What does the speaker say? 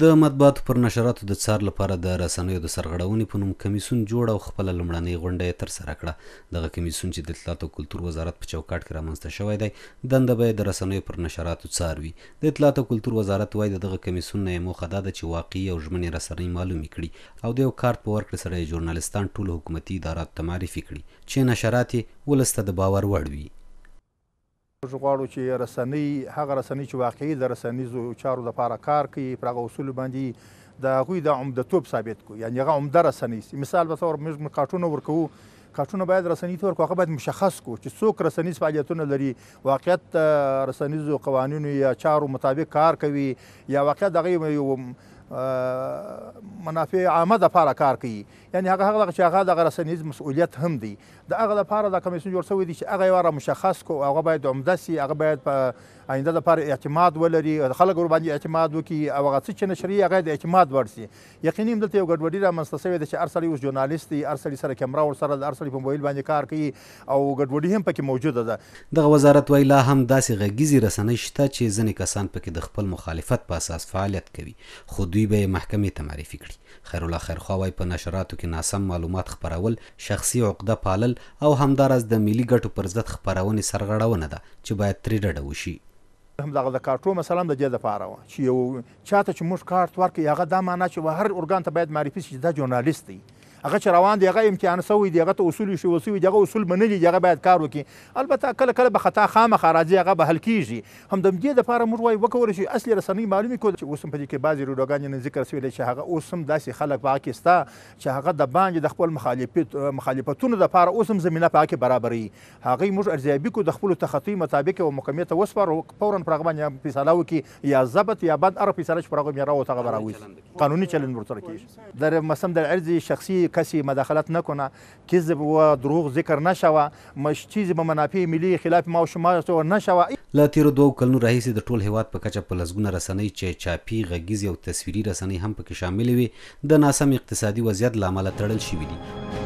د مطبوعاتو پر نشراتو د څار لپاره د رسنیو د سرغړونې په نوم کمیسون جوړ او خپل لمړنۍ غونډه تر سره کړه دغه کمیسون چې د اطلاعات او کلتور وزارت په چوکاټ کې رامنځته شوی دی دنده به د رسنیو پر نشراتو څار وي د اطلاعات او کلتور وزارت وایي دغه کمیسون نه موخه دا ده چې واقعي او ژمنې رسنۍ معلومې کړي او د یو کارت په ورکړه سره ژورنالستان ټول حکومتي ادارات ته معرفي کړي چې نشرات یې ولسته د باور وړ وي موږ غواړو چې رسنۍ هغه رسنۍ چې واقعي د رسنیزو چارو لپاره کار کوي پر هغه اصولو باندې د هغوی د عمدتوب ثابت کړو یعنې هغه عمده رسنۍ سي مثال په طور موږ کاټونه ورکوو کاټونه باید رسنۍ ته ورکړو هغه باید مشخص کړو چې څوک رسنیز فعالیتونه لري واقعیت رسنیزو قوانینو یا چارو مطابق کار کوي یا واقعیت د هغې منافع عامه د لپاره کار کوي یعنی هغه هغه چې هغه د رسنیز مسؤلیت هم دی د هغه لپاره د کمیسیون جوړ شوی دی چې هغه واره مشخص کو هغه باید عمده سي هغه باید په آینده لپاره اعتماد ولري خلک ور باندې اعتماد وکړي او هغه څه چې نشري هغه د اعتماد وړ سي یقیني هم دلته یو ګډوډي رامنځته شوې ده چې هر سړی اوس جورنالیست دی هر سړی سره کیمرا ور سره د هر سړي په موبایل باندې کار کوي او ګډوډي هم پکې موجوده ده دغه وزارت وایي لا هم داسې غږیزي رسنۍ شته چې ځینې کسان پکې د خپل مخالفت په اساس فعالیت کوي خو دوی دوی به محکمې ته معرفي کړي خیرالله خیرخوا وایي په نشراتو کې ناسم معلومات خپرول شخصي عقده پالل او همداراز د ملي ګټو پر ضد خپرونې سرغړونه ده چې باید ترې ډډه وشي همدغه د کارټو مثلا د دې لپاره وه چې یو چاته چې موږ کارت ورکړي هغه دا معنا چې هر ارګان ته باید معرفي شي چې دا جورنالیست دی هغه چې روان دی هغه امتحان سوی دی هغه ته اصول شوي سوي دي هغه اصول منلي دي هغه باید کار وکړي البته کله کله به خطا خامخا راځي هغه به حل کېږي همدمدې دپاره موږ وایو وکولی شي اصلي رسنۍ معلومې کړو چې اوس هم په دې کې بعضې روډوګانې نه ذکر سوي دی چې هغه اوس هم داسې خلک په هغه کې شته چې هغه د باندې د خپل مخالفت مخالفتونو دپاره اوس هم زمینه په هغه کې برابروي هغوی موږ ارزیابي کړو د خپلو تخطیو مطابق او محکمې ته وسپارو فورا پر هغه باندې فیصله وکړي یا ضبط یا بد هر فیصله چې پر هغه مې راووت هغه به راووځي قانوني چلند ورسره کېږي در مثلا د عرض شخصي کسی مداخلت نکنه کذب و دروغ ذکر نشوه مش چیزی به منافع ملي خلاف ما او شما سو نشوه لا تیر دوه کلونو راهیسې د ټول هیواد په کچه په لسګونه رسنۍ چې چاپی غږیز او تصویري رسنۍ هم پکې شامل وي د ناسم اقتصادي وضعیت لامل تړل شوې دي